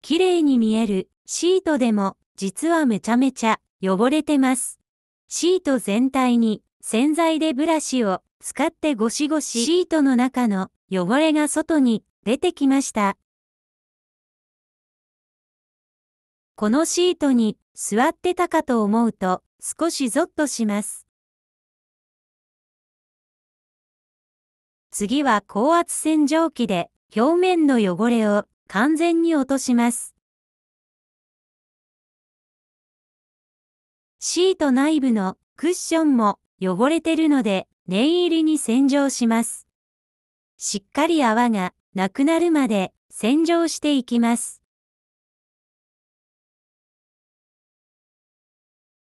綺麗に見えるシートでも実はめちゃめちゃ汚れてます。シート全体に洗剤でブラシを使ってゴシゴシシートの中の汚れが外に出てきました。このシートに座ってたかと思うと少しゾッとします。次は高圧洗浄機で表面の汚れを完全に落とします。シート内部のクッションも汚れてるので念入りに洗浄します。しっかり泡がなくなるまで洗浄していきます。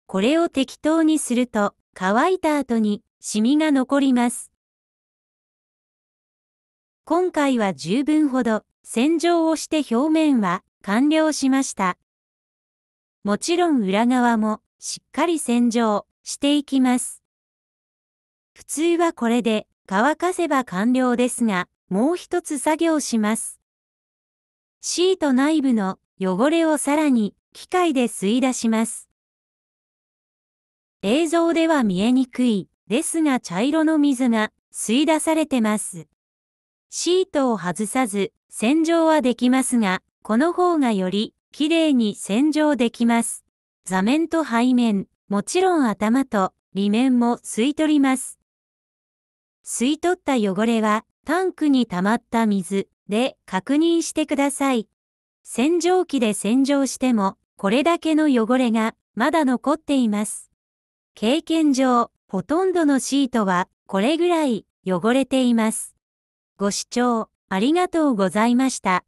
これを適当にすると乾いた後にシミが残ります。今回は十分ほど洗浄をして表面は完了しました。もちろん裏側もしっかり洗浄していきます。普通はこれで乾かせば完了ですが、もう一つ作業します。シート内部の汚れをさらに機械で吸い出します。映像では見えにくいですが茶色の水が吸い出されてます。シートを外さず洗浄はできますが、この方がよりきれいに洗浄できます。座面と背面、もちろん頭と裏面も吸い取ります。吸い取った汚れはタンクに溜まった水で確認してください。洗浄機で洗浄してもこれだけの汚れがまだ残っています。経験上、ほとんどのシートはこれぐらい汚れています。ご視聴ありがとうございました。